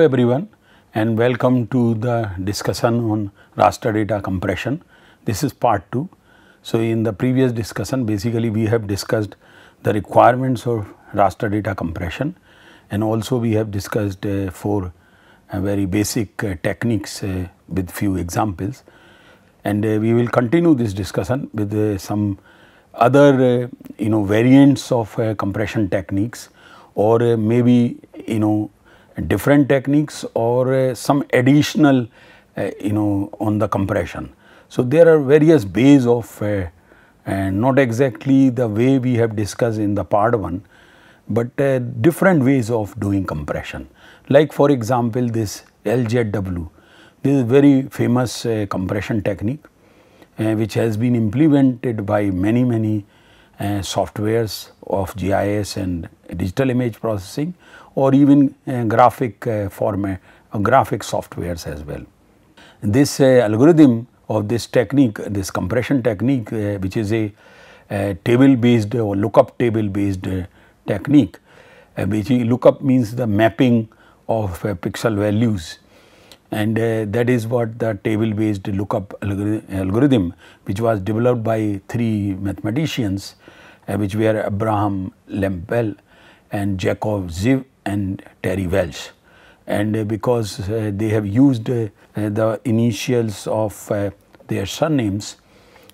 Hello everyone and welcome to the discussion on raster data compression. This is part 2. So, in the previous discussion basically we have discussed the requirements of raster data compression and also we have discussed uh, four uh, very basic uh, techniques uh, with few examples and uh, we will continue this discussion with uh, some other you know variants of compression techniques or maybe you know different techniques or uh, some additional uh, you know on the compression. So, there are various ways of uh, and not exactly the way we have discussed in the part 1, but different ways of doing compression. Like for example, this LZW, this is very famous compression technique which has been implemented by many many uh, softwares of GIS and digital image processing or even graphic uh, format graphic softwares as well. This uh, algorithm of this technique, this compression technique uh, which is a table based or lookup table based technique which lookup means the mapping of pixel values and uh, that is what the table based lookup algorithm which was developed by three mathematicians uh, which were Abraham Lempel and Jacob Ziv and Terry Welsh. And uh, because uh, they have used uh, the initials of their surnames,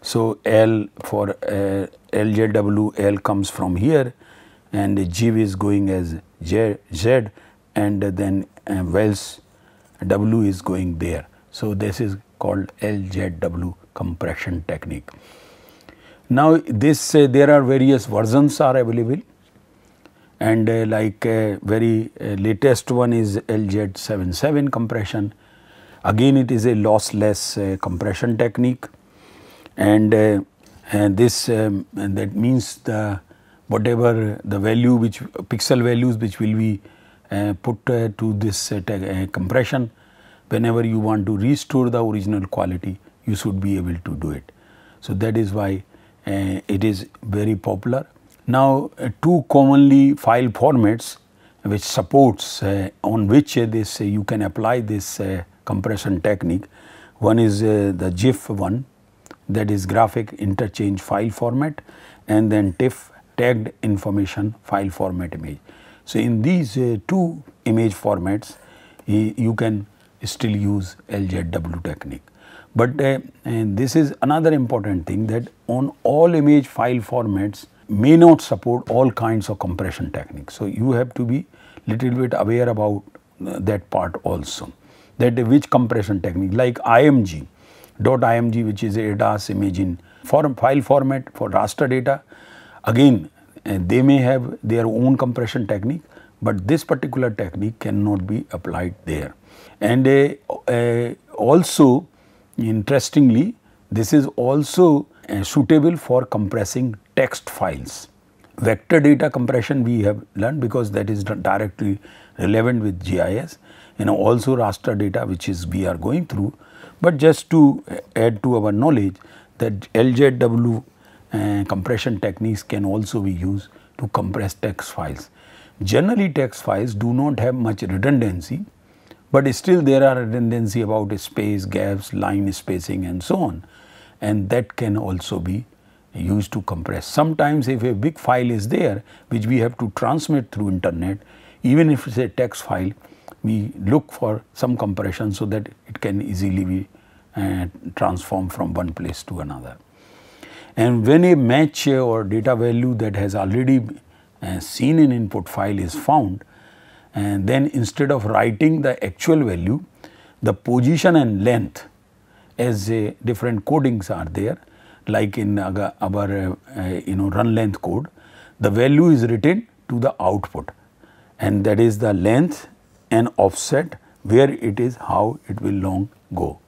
so L for uh, LJWL comes from here and G is going as J, Z and then uh, Wells W is going there. So this is called L J W compression technique. Now this uh, there are various versions are available and uh, like a uh, very uh, latest one is lj 77 compression. Again it is a lossless uh, compression technique and, uh, and this um, and that means the whatever the value which pixel values which will be put to this compression whenever you want to restore the original quality you should be able to do it. So that is why it is very popular now, uh, two commonly file formats which supports uh, on which uh, this you can apply this compression technique. One is the GIF one that is graphic interchange file format and then TIFF tagged information file format image. So, in these uh, two image formats you can still use LZW technique. But uh, this is another important thing that on all image file formats may not support all kinds of compression techniques. So, you have to be little bit aware about uh, that part also that uh, which compression technique like IMG dot IMG which is a DAS image in form file format for raster data again uh, they may have their own compression technique but this particular technique cannot be applied there and uh, uh, also interestingly this is also uh, suitable for compressing text files. Vector data compression we have learned because that is directly relevant with GIS know also raster data which is we are going through. But just to add to our knowledge that LZW uh, compression techniques can also be used to compress text files. Generally text files do not have much redundancy but still there are redundancy about space gaps, line spacing and so on and that can also be used to compress. Sometimes if a big file is there which we have to transmit through internet, even if it's a text file, we look for some compression so that it can easily be uh, transformed from one place to another. And when a match or data value that has already uh, seen in input file is found, and then instead of writing the actual value, the position and length as different codings are there, like in our, uh, you know run length code, the value is written to the output and that is the length and offset where it is how it will long go.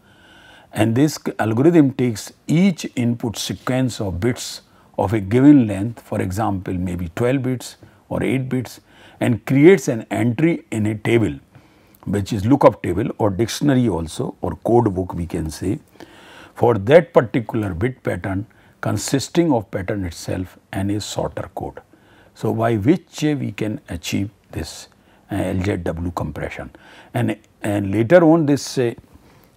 And this algorithm takes each input sequence of bits of a given length for example maybe 12 bits or 8 bits and creates an entry in a table which is lookup table or dictionary also or code book we can say for that particular bit pattern consisting of pattern itself and a sorter code. So, by which we can achieve this uh, LZW compression and, and later on this uh,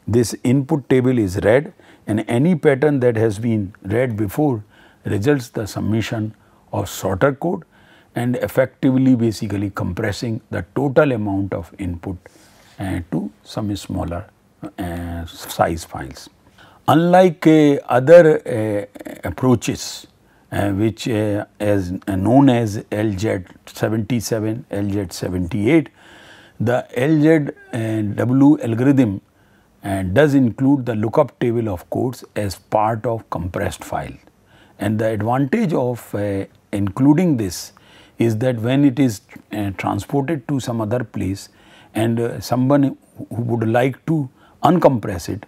this input table is read and any pattern that has been read before results the submission of sorter code and effectively basically compressing the total amount of input uh, to some smaller uh, size files unlike uh, other uh, approaches uh, which is known as LZ77, LZ78, the LZW algorithm does include the lookup table of codes as part of compressed file. And the advantage of uh, including this is that when it is uh, transported to some other place and uh, someone who would like to uncompress it,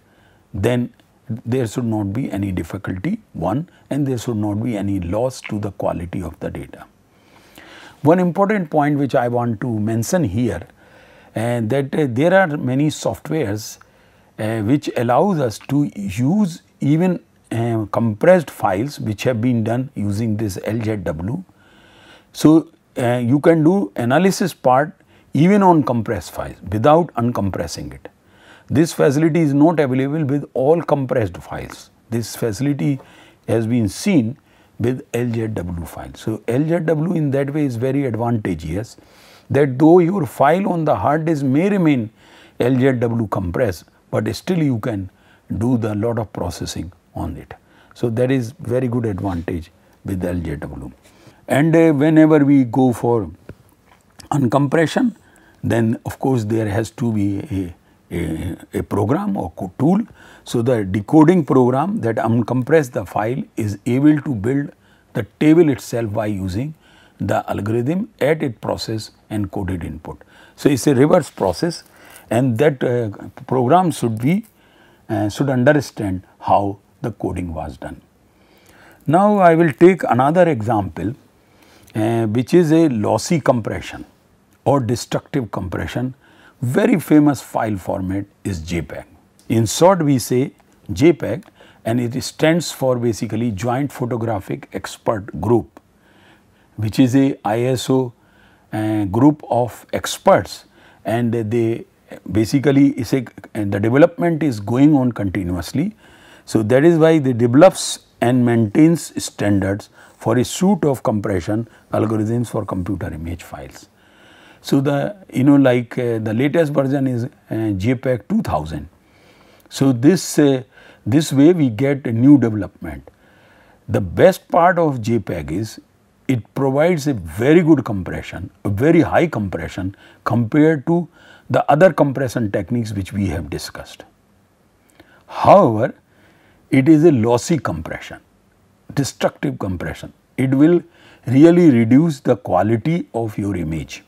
then there should not be any difficulty, one, and there should not be any loss to the quality of the data. One important point which I want to mention here and uh, eh, that uh, there are many softwares uh, which allows us to use even compressed files which have been done using this LZW. So, you can do analysis part even on compressed files without uncompressing it. This facility is not available with all compressed files. This facility has been seen with LZW file. So, LZW in that way is very advantageous that though your file on the hard disk may remain LZW compressed, but still you can do the lot of processing on it. So, that is very good advantage with LJW. And uh, whenever we go for uncompression, then of course there has to be a a, program or tool. So, the decoding program that uncompress the file is able to build the table itself by using the algorithm at it process encoded input. So, it is a reverse process and that uh, program should be uh, should understand how the coding was done. Now, I will take another example uh, which is a lossy compression or destructive compression very famous file format is JPEG. In short, we say JPEG and it stands for basically Joint Photographic Expert Group, which is a ISO uh, group of experts and they basically is a, the development is going on continuously. So, that is why they develops and maintains standards for a suite of compression algorithms for computer image files. So, the you know like uh, the latest version is uh, JPEG 2000. So, this uh, this way we get new development. The best part of JPEG is it provides a very good compression, a very high compression compared to the other compression techniques which we have discussed. However, it is a lossy compression, destructive compression. It will really reduce the quality of your image.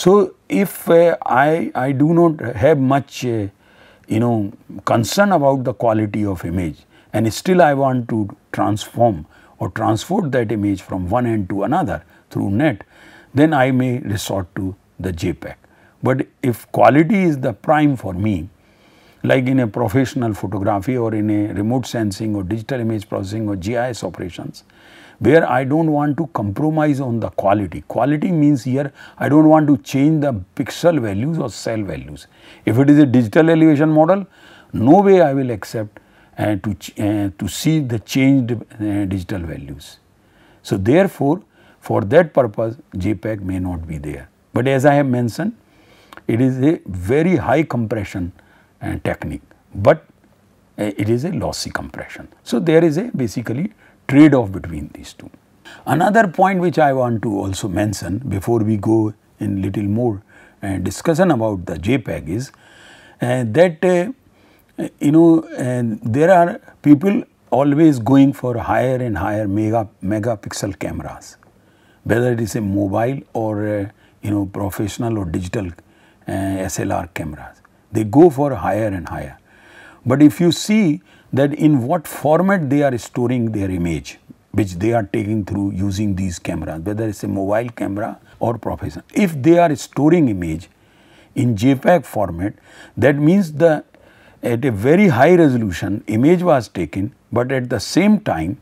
So, if uh, I, I do not have much uh, you know concern about the quality of image and still I want to transform or transport that image from one end to another through net, then I may resort to the JPEG. But if quality is the prime for me, like in a professional photography or in a remote sensing or digital image processing or GIS operations, where I don't want to compromise on the quality. Quality means here I don't want to change the pixel values or cell values. If it is a digital elevation model, no way I will accept uh, to, uh, to see the changed uh, digital values. So, therefore, for that purpose JPEG may not be there. But as I have mentioned, it is a very high compression uh, technique, but uh, it is a lossy compression. So, there is a basically trade off between these two. Another point which I want to also mention before we go in little more uh, discussion about the JPEG is uh, that uh, you know uh, there are people always going for higher and higher mega megapixel cameras whether it is a mobile or uh, you know professional or digital uh, SLR cameras they go for higher and higher but if you see that in what format they are storing their image which they are taking through using these cameras, whether it's a mobile camera or professional. If they are storing image in JPEG format, that means the at a very high resolution image was taken, but at the same time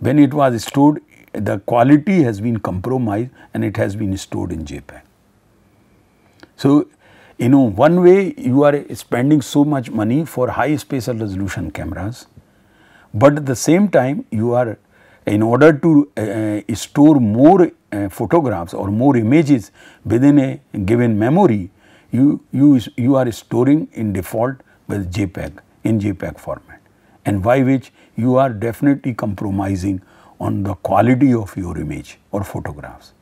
when it was stored the quality has been compromised and it has been stored in JPEG. So, you know, one way you are spending so much money for high spatial resolution cameras, but at the same time you are in order to uh, store more uh, photographs or more images within a given memory, you, you, you are storing in default with JPEG in JPEG format and by which you are definitely compromising on the quality of your image or photographs.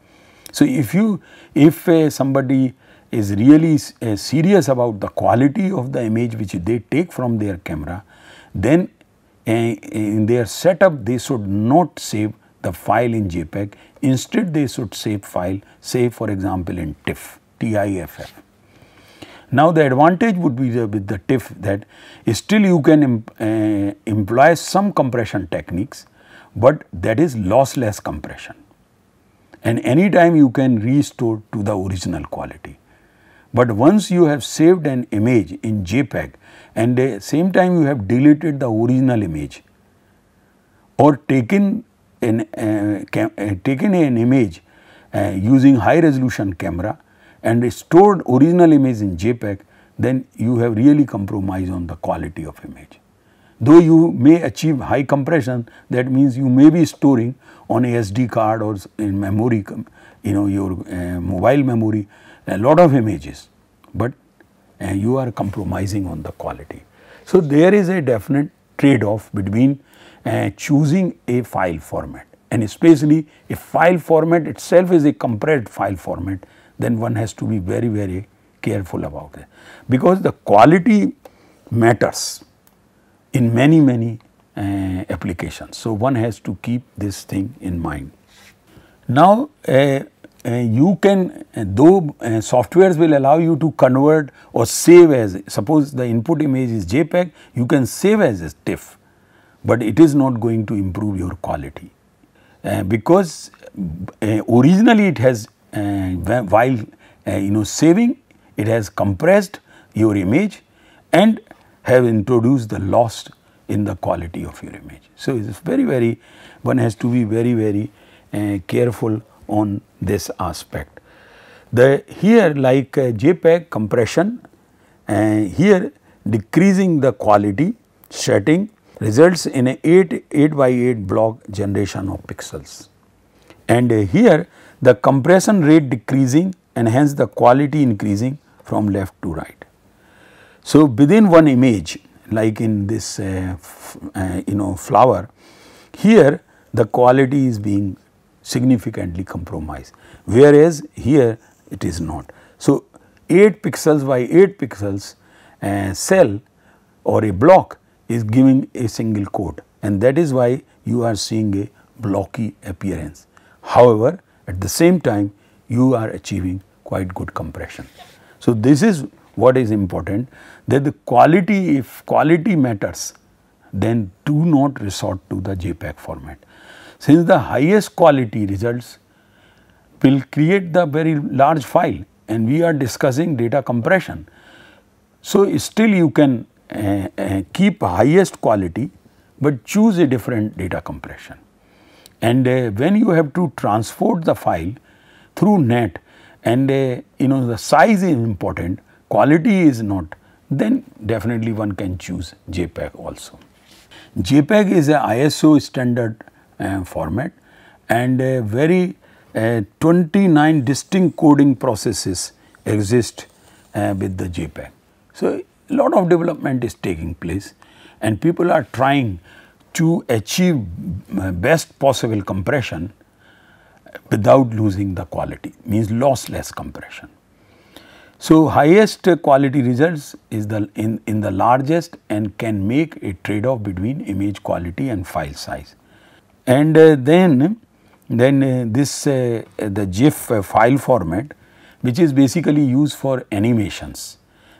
So, if you if uh, somebody is really uh, serious about the quality of the image which they take from their camera, then uh, in their setup they should not save the file in JPEG, instead they should save file say for example in TIFF, TIFF. Now the advantage would be the, with the TIFF that still you can imp, uh, employ some compression techniques, but that is lossless compression and any time you can restore to the original quality. But once you have saved an image in JPEG and at the same time you have deleted the original image or taken an, uh, uh, taken an image uh, using high resolution camera and stored original image in JPEG, then you have really compromised on the quality of image. Though you may achieve high compression, that means you may be storing on a SD card or in memory, you know, your uh, mobile memory, a lot of images, but uh, you are compromising on the quality. So, there is a definite trade off between uh, choosing a file format and especially if file format itself is a compressed file format then one has to be very very careful about it because the quality matters in many many uh, applications. So, one has to keep this thing in mind. Now, uh, uh, you can uh, though uh, softwares will allow you to convert or save as suppose the input image is JPEG you can save as a TIFF, but it is not going to improve your quality uh, because uh, originally it has uh, while you know saving it has compressed your image and have introduced the loss in the quality of your image. So, it is very very one has to be very very careful on this aspect. The here like uh, JPEG compression and here decreasing the quality setting results in a 8 8 by 8 block generation of pixels. And uh, here the compression rate decreasing and hence the quality increasing from left to right. So, within one image like in this uh, uh, you know flower here the quality is being significantly compromised, whereas here it is not. So, 8 pixels by 8 pixels uh, cell or a block is giving a single code, and that is why you are seeing a blocky appearance. However, at the same time you are achieving quite good compression. So, this is what is important that the quality if quality matters then do not resort to the JPEG format since the highest quality results will create the very large file and we are discussing data compression. So, still you can uh, uh, keep highest quality, but choose a different data compression. And uh, when you have to transport the file through net and you know the size is important, quality is not, then definitely one can choose JPEG also. JPEG is a ISO standard uh, format and a very uh, 29 distinct coding processes exist uh, with the JPEG. So, a lot of development is taking place and people are trying to achieve best possible compression without losing the quality means lossless compression. So, highest quality results is the in, in the largest and can make a trade off between image quality and file size and uh, then then uh, this uh, the GIF file format which is basically used for animations.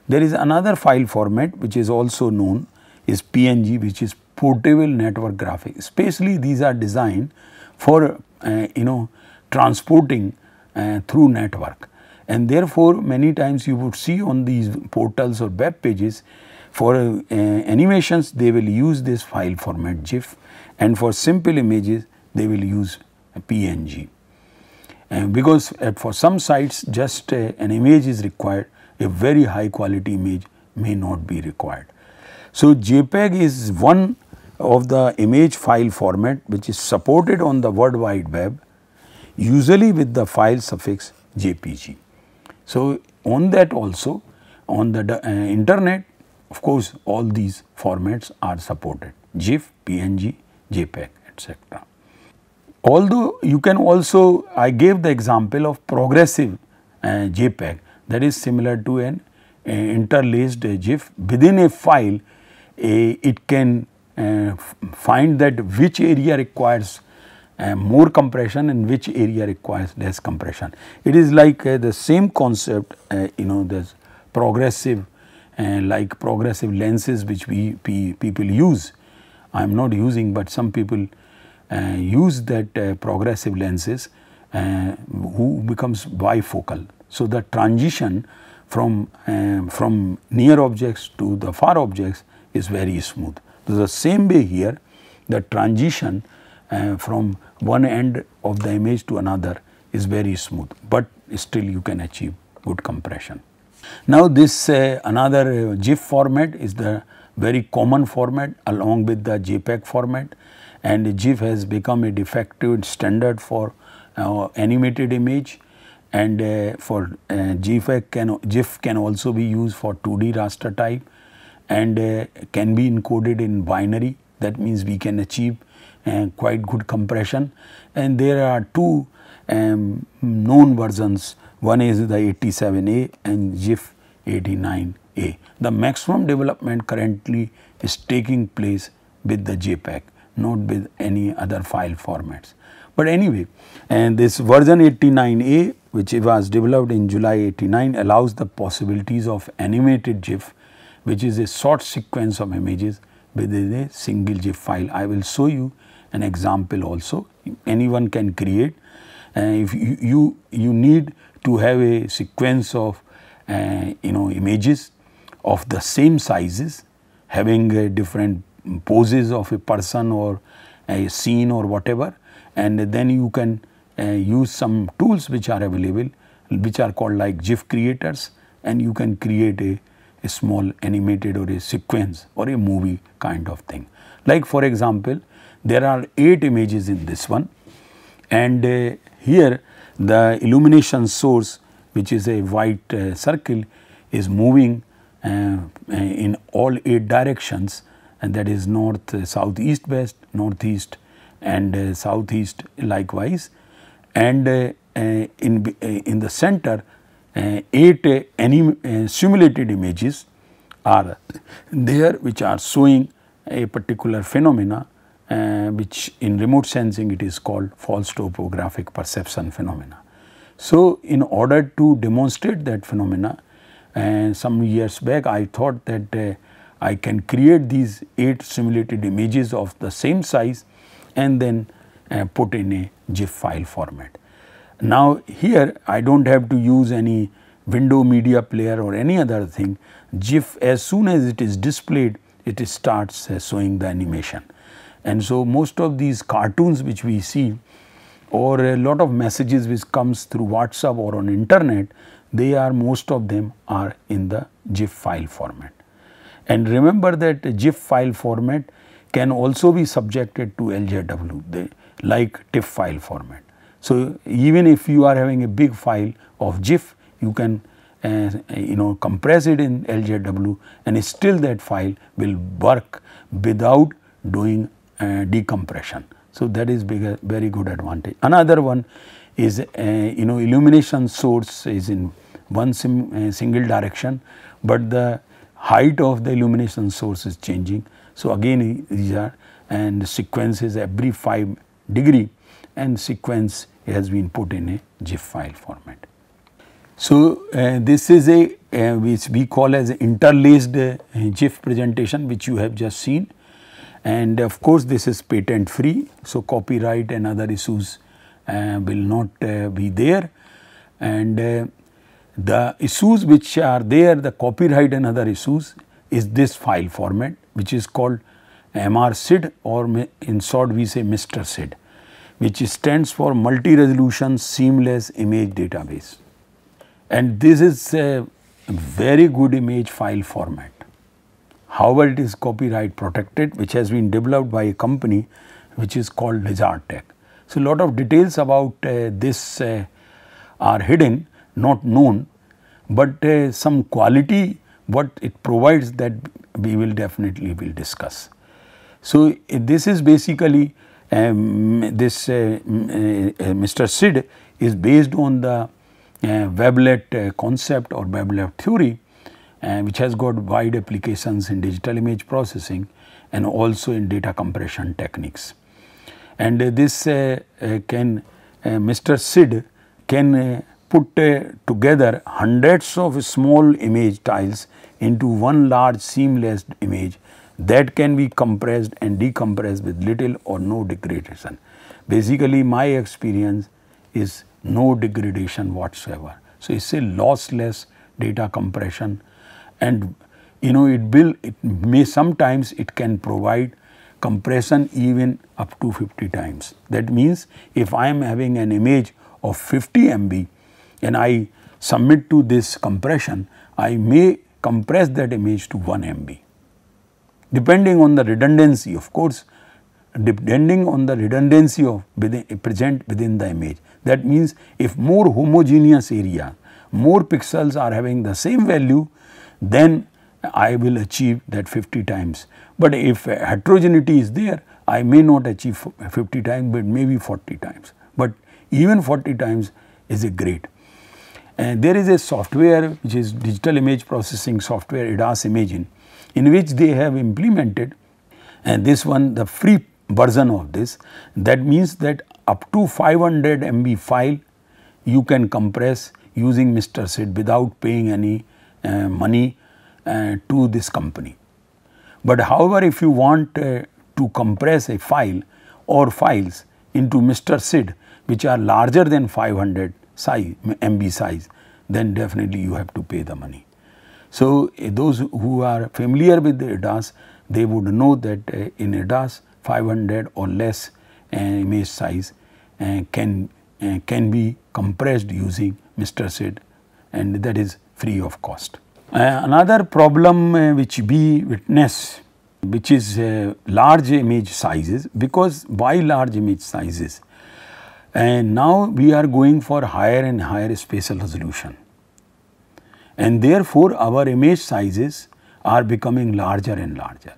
There is another file format which is also known is PNG which is portable network graphic. Especially these are designed for uh, you know transporting uh, through network and therefore many times you would see on these portals or web pages for uh, animations they will use this file format GIF and for simple images they will use PNG. And uh, because uh, for some sites just uh, an image is required a very high quality image may not be required. So, JPEG is one of the image file format which is supported on the world wide web usually with the file suffix JPG. So, on that also on the uh, internet of course all these formats are supported GIF, PNG, JPEG etc. Although you can also I gave the example of progressive uh, JPEG that is similar to an uh, interlaced uh, GIF within a file it can uh, find that which area requires uh, more compression and which area requires less compression. It is like uh, the same concept you know this progressive like progressive lenses which we, we people use I am not using but some people uh, use that uh, progressive lenses uh, who becomes bifocal. So, the transition from, uh, from near objects to the far objects is very smooth. So, the same way here the transition uh, from one end of the image to another is very smooth, but still you can achieve good compression. Now, this uh, another GIF format is the very common format along with the JPEG format and GIF has become a defective standard for uh, animated image and uh, for uh, can, GIF can also be used for 2D raster type and uh, can be encoded in binary that means we can achieve uh, quite good compression and there are two um, known versions one is the 87A and GIF 89A the maximum development currently is taking place with the JPEG, not with any other file formats. But anyway, and this version 89A which was developed in July 89 allows the possibilities of animated GIF which is a short sequence of images within a single GIF file. I will show you an example also anyone can create uh, if you, you, you need to have a sequence of uh, you know images of the same sizes having different poses of a person or a scene or whatever and then you can uh, use some tools which are available which are called like GIF creators and you can create a, a small animated or a sequence or a movie kind of thing. Like for example, there are 8 images in this one and uh, here the illumination source which is a white uh, circle is moving uh, uh, in all eight directions and that is north, uh, south, east, west, northeast and southeast likewise and in, in the center eight simulated images are there which are showing a particular phenomena uh, which in remote sensing it is called false topographic perception phenomena. So, in order to demonstrate that phenomena and some years back, I thought that uh, I can create these eight simulated images of the same size and then uh, put in a GIF file format. Now, here I do not have to use any window media player or any other thing. GIF as soon as it is displayed, it starts uh, showing the animation. And so, most of these cartoons which we see or a lot of messages which comes through WhatsApp or on internet, they are most of them are in the GIF file format. And remember that GIF file format can also be subjected to LJW like TIFF file format. So, even if you are having a big file of GIF you can uh, you know compress it in LJW and still that file will work without doing uh, decompression. So, that is big, very good advantage. Another one is uh, you know illumination source is in one sim, uh, single direction, but the height of the illumination source is changing. So, again these are and sequence is every 5 degree and sequence has been put in a GIF file format. So, uh, this is a uh, which we call as interlaced uh, GIF presentation which you have just seen and of course, this is patent free. So, copyright and other issues uh, will not uh, be there and uh, the issues which are there the copyright and other issues is this file format which is called MR SID or in short we say Mr. SID which stands for multi resolution seamless image database and this is a very good image file format. However, it is copyright protected which has been developed by a company which is called Lizard Tech so, lot of details about uh, this uh, are hidden, not known, but uh, some quality what it provides that we will definitely will discuss. So, eh, this is basically um, this uh, Mr. Eh, eh, Sid is based on the uh, Weblet uh, concept or Weblet theory uh, which has got wide applications in digital image processing and also in data compression techniques and this uh, uh, can uh, Mr. Sid can put together hundreds of small image tiles into one large seamless image that can be compressed and decompressed with little or no degradation. Basically my experience is no degradation whatsoever. So it's a lossless data compression and you know it will it may sometimes it can provide compression even up to 50 times. That means if I am having an image of 50 MB and I submit to this compression, I may compress that image to 1 MB. Depending on the redundancy of course, depending on the redundancy of within, present within the image. That means if more homogeneous area, more pixels are having the same value, then I will achieve that 50 times. But if heterogeneity is there, I may not achieve 50 times, but maybe 40 times. But even 40 times is a great. And there is a software which is digital image processing software, IDAS Imagine, in which they have implemented and this one the free version of this. That means that up to 500 MB file you can compress using Mr. SID without paying any uh, money uh, to this company. But however, if you want uh, to compress a file or files into Mr. SID which are larger than 500 size, MB size, then definitely you have to pay the money. So, uh, those who are familiar with the ADAS, they would know that eh, in ADAS 500 or less eh, image size can, can be compressed using Mr. SID and that is free of cost. Uh, another problem uh, which we witness which is uh, large image sizes because why large image sizes and now we are going for higher and higher spatial resolution and therefore our image sizes are becoming larger and larger.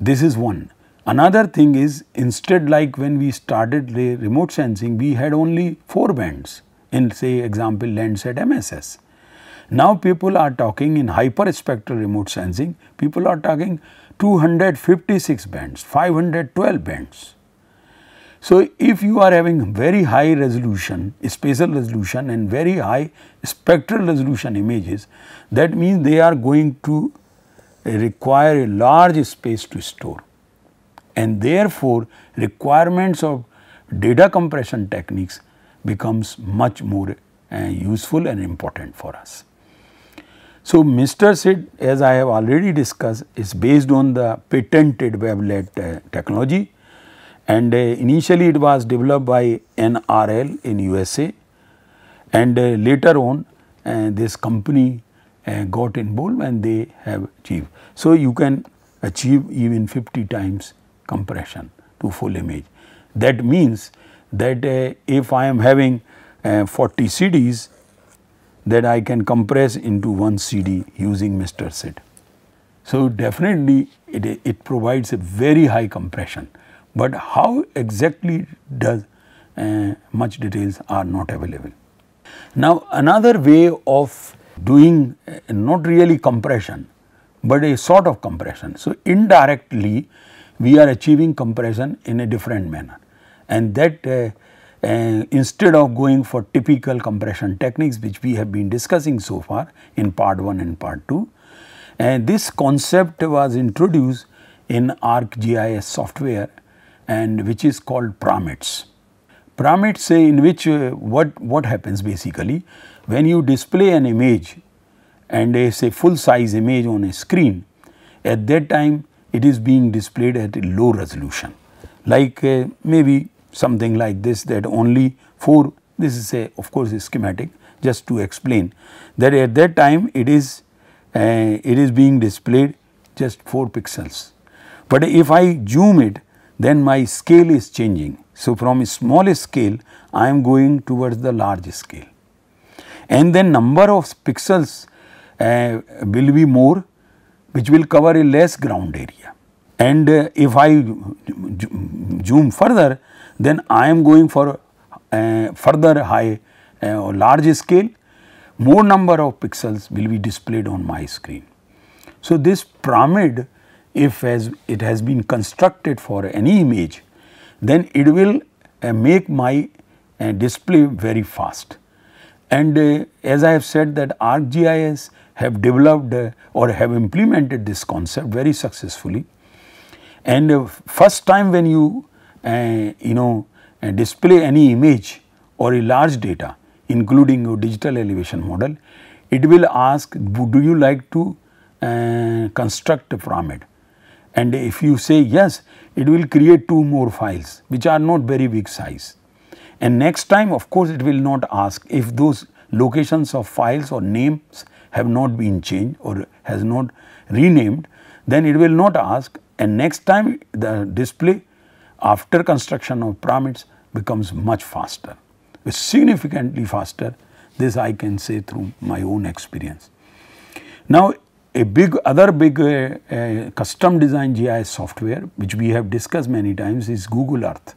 This is one. Another thing is instead like when we started the remote sensing we had only 4 bands in say example Landsat MSS now people are talking in hyperspectral remote sensing, people are talking 256 bands, 512 bands. So, if you are having very high resolution, spatial resolution and very high spectral resolution images, that means they are going to require a large space to store. And therefore, requirements of data compression techniques becomes much more uh, useful and important for us. So, Mr. SID as I have already discussed is based on the patented wavelet uh, technology and uh, initially it was developed by NRL in USA and uh, later on uh, this company uh, got involved and they have achieved. So, you can achieve even 50 times compression to full image. That means that uh, if I am having 40 CDs that I can compress into one CD using Mr. SID. So, definitely it, it provides a very high compression, but how exactly does uh, much details are not available. Now, another way of doing uh, not really compression, but a sort of compression. So, indirectly we are achieving compression in a different manner and that uh, uh, instead of going for typical compression techniques which we have been discussing so far in part 1 and part 2. And this concept was introduced in ArcGIS software and which is called PRAMITS. PRAMITS say in which uh, what, what happens basically when you display an image and a say full size image on a screen at that time it is being displayed at a low resolution like uh, maybe something like this that only 4 this is a of course a schematic just to explain that at that time it is uh, it is being displayed just 4 pixels. But if I zoom it then my scale is changing. So, from a small scale I am going towards the large scale and then number of pixels uh, will be more which will cover a less ground area. And uh, if I zoom further then I am going for uh, further high uh, or large scale, more number of pixels will be displayed on my screen. So, this pyramid if as it has been constructed for any image, then it will uh, make my uh, display very fast. And uh, as I have said that ArcGIS have developed uh, or have implemented this concept very successfully. And uh, first time when you you know display any image or a large data including your digital elevation model, it will ask do you like to uh, construct a pyramid and if you say yes it will create two more files which are not very big size and next time of course it will not ask if those locations of files or names have not been changed or has not renamed then it will not ask and next time the display after construction of pyramids becomes much faster, significantly faster. This I can say through my own experience. Now, a big other big uh, uh, custom design GIS software which we have discussed many times is Google Earth.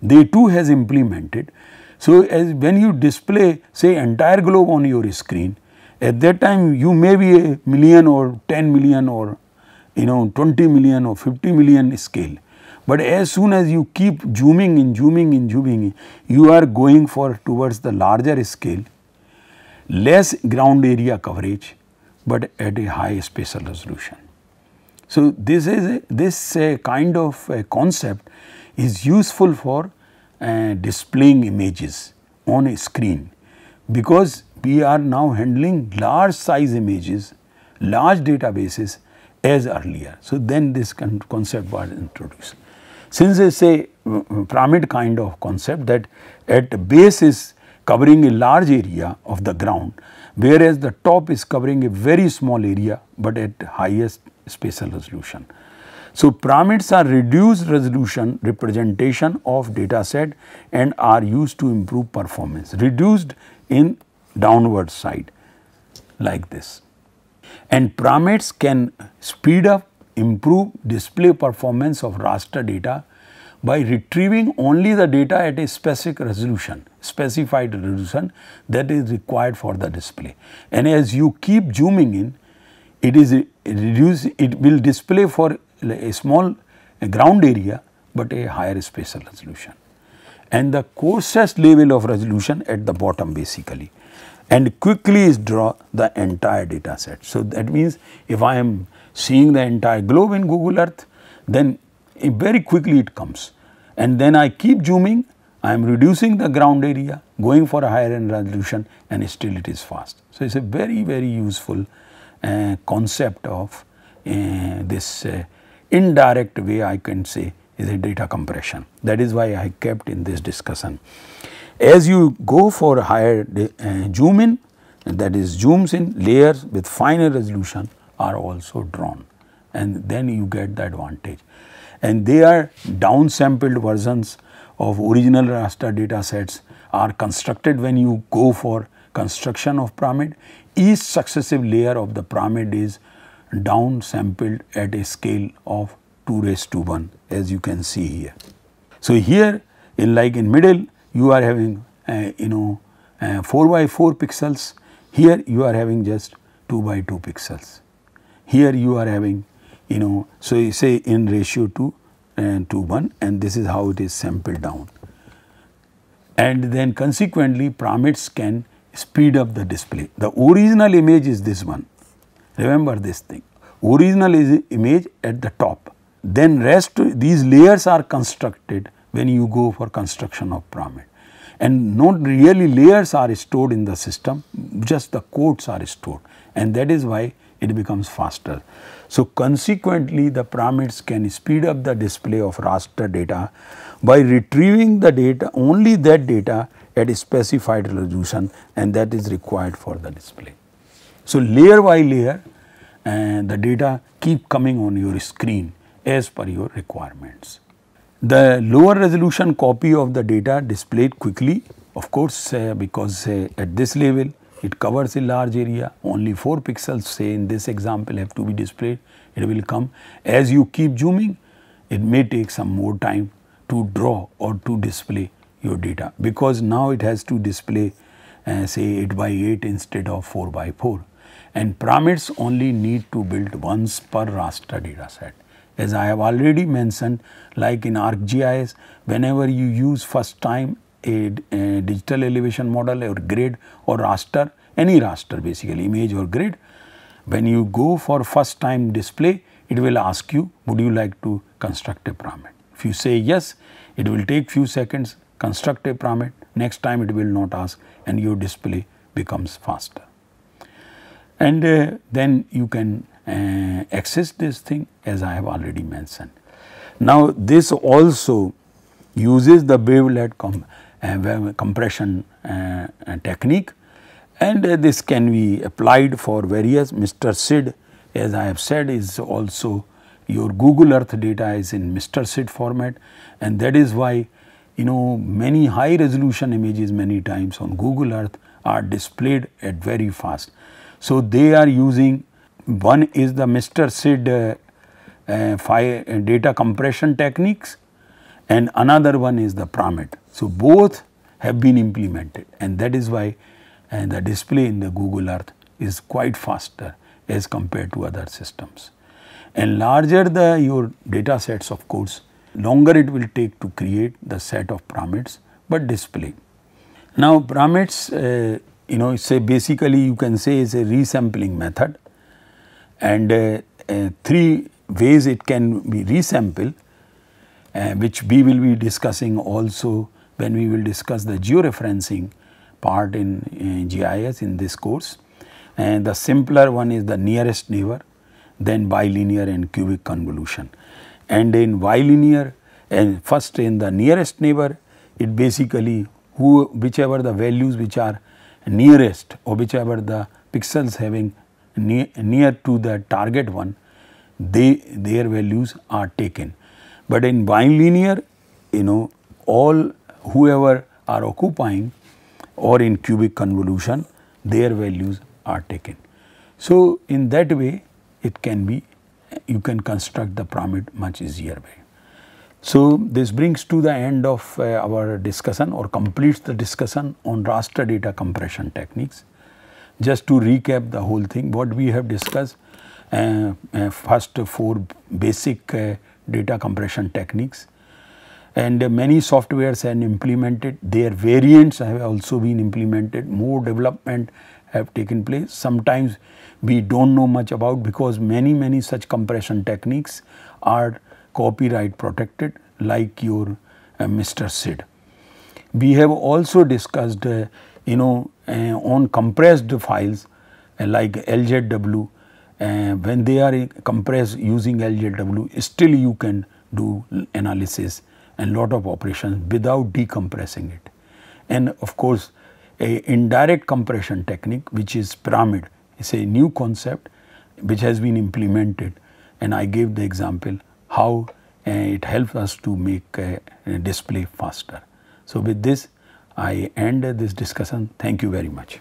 They too has implemented. So, as when you display say entire globe on your screen, at that time you may be a million or 10 million or you know 20 million or 50 million scale but as soon as you keep zooming in, zooming in, zooming in, you are going for towards the larger scale, less ground area coverage, but at a high spatial resolution. So, this is a, this uh, kind of a uh, concept is useful for uh, displaying images on a screen because we are now handling large size images, large databases as earlier. So, then this concept was introduced. Since it's a mm, mm, pyramid kind of concept that at base is covering a large area of the ground, whereas the top is covering a very small area but at highest spatial resolution. So, pyramids are reduced resolution representation of data set and are used to improve performance reduced in downward side like this. And pyramids can speed up improve display performance of raster data by retrieving only the data at a specific resolution, specified resolution that is required for the display. And as you keep zooming in, it is reduce, it will display for a small ground area, but a higher spatial resolution. And the coarsest level of resolution at the bottom basically and quickly is draw the entire data set. So, that means if I am seeing the entire globe in Google Earth, then very quickly it comes. And then I keep zooming, I am reducing the ground area, going for a higher end resolution and still it is fast. So, it is a very, very useful uh, concept of uh, this uh, indirect way I can say is a data compression. That is why I kept in this discussion. As you go for higher uh, zoom in, that is zooms in layers with finer resolution, are also drawn and then you get the advantage. And they are downsampled versions of original raster data sets are constructed when you go for construction of pyramid. Each successive layer of the pyramid is downsampled at a scale of 2 raised to 1 as you can see here. So, here in like in middle you are having uh, you know uh, 4 by 4 pixels, here you are having just 2 by 2 pixels here you are having you know so you say in ratio to and to 1 and this is how it is sampled down and then consequently Pramits can speed up the display. The original image is this one remember this thing original is image at the top then rest these layers are constructed when you go for construction of pramit. and not really layers are stored in the system just the codes are stored and that is why it becomes faster. So, consequently the parameters can speed up the display of raster data by retrieving the data only that data at a specified resolution and that is required for the display. So, layer by layer uh, the data keep coming on your screen as per your requirements. The lower resolution copy of the data displayed quickly of course uh, because uh, at this level it covers a large area. Only 4 pixels say in this example have to be displayed. It will come. As you keep zooming, it may take some more time to draw or to display your data because now it has to display uh, say 8 by 8 instead of 4 by 4 and parameters only need to build once per raster data set. As I have already mentioned like in ArcGIS whenever you use first time a, a digital elevation model or grid or raster, any raster basically image or grid. When you go for first time display, it will ask you would you like to construct a pyramid. If you say yes, it will take few seconds construct a pyramid, next time it will not ask and your display becomes faster. And uh, then you can uh, access this thing as I have already mentioned. Now this also uses the wavelet uh, compression uh, technique and uh, this can be applied for various Mr. SID as I have said is also your Google Earth data is in Mr. SID format and that is why you know many high resolution images many times on Google Earth are displayed at very fast. So, they are using one is the Mr. SID uh, uh, data compression techniques and another one is the PRAMET. So, both have been implemented and that is why and the display in the Google Earth is quite faster as compared to other systems. And larger the your data sets of course, longer it will take to create the set of parameters but display. Now parameters uh, you know say basically you can say is a resampling method and uh, uh, three ways it can be resample uh, which we will be discussing also when we will discuss the georeferencing part in GIS in this course. And the simpler one is the nearest neighbor, then bilinear and cubic convolution. And in bilinear and first in the nearest neighbor, it basically who whichever the values which are nearest or whichever the pixels having near, near to the target one, they their values are taken. But in bilinear, you know all whoever are occupying or in cubic convolution their values are taken. So, in that way it can be you can construct the pyramid much easier way. So, this brings to the end of uh, our discussion or completes the discussion on raster data compression techniques. Just to recap the whole thing what we have discussed uh, uh, first four basic uh, data compression techniques and many softwares have implemented their variants have also been implemented more development have taken place sometimes we do not know much about because many many such compression techniques are copyright protected like your uh, Mr. Sid. We have also discussed uh, you know uh, on compressed files uh, like LZW uh, when they are uh, compressed using LZW still you can do analysis and lot of operations without decompressing it. And of course, a indirect compression technique which is pyramid. is a new concept which has been implemented and I gave the example how uh, it helps us to make a display faster. So with this, I end this discussion. Thank you very much.